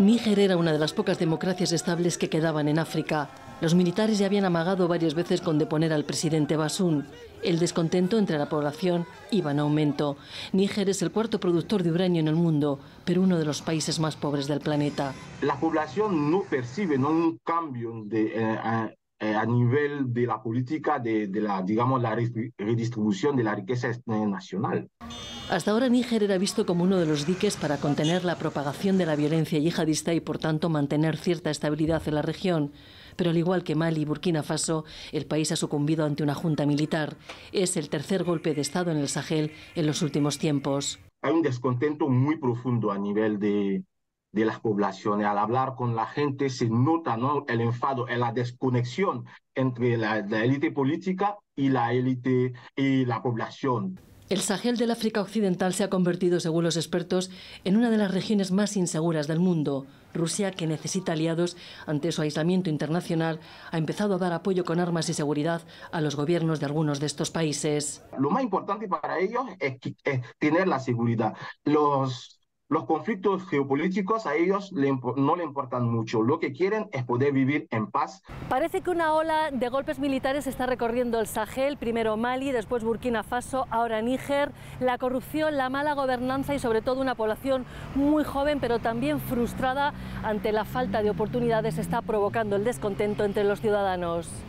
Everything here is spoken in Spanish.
Níger era una de las pocas democracias estables que quedaban en África. Los militares ya habían amagado varias veces con deponer al presidente Basún. El descontento entre la población iba en aumento. Níger es el cuarto productor de uranio en el mundo, pero uno de los países más pobres del planeta. La población no percibe un cambio eh, eh, eh, a, nivel de la política de, de la, digamos, la redistribución de la riqueza nacional. Hasta ahora Níger era visto como uno de los diques para contener la propagación de la violencia yihadista y por tanto mantener cierta estabilidad en la región. Pero al igual que Mali y Burkina Faso, el país ha sucumbido ante una junta militar. Es el tercer golpe de Estado en el Sahel en los últimos tiempos. Hay un descontento muy profundo a nivel de, las poblaciones. Al hablar con la gente se nota ¿no? el enfado, la desconexión entre la élite política y la élite y la población. El Sahel del África Occidental se ha convertido, según los expertos, en una de las regiones más inseguras del mundo. Rusia, que necesita aliados ante su aislamiento internacional, ha empezado a dar apoyo con armas y seguridad a los gobiernos de algunos de estos países. Lo más importante para ellos es, tener la seguridad. Los los conflictos geopolíticos a ellos no le importan mucho. Lo que quieren es poder vivir en paz. Parece que una ola de golpes militares está recorriendo el Sahel, primero Mali, después Burkina Faso, ahora Níger. La corrupción, la mala gobernanza y sobre todo una población muy joven pero también frustrada ante la falta de oportunidades está provocando el descontento entre los ciudadanos.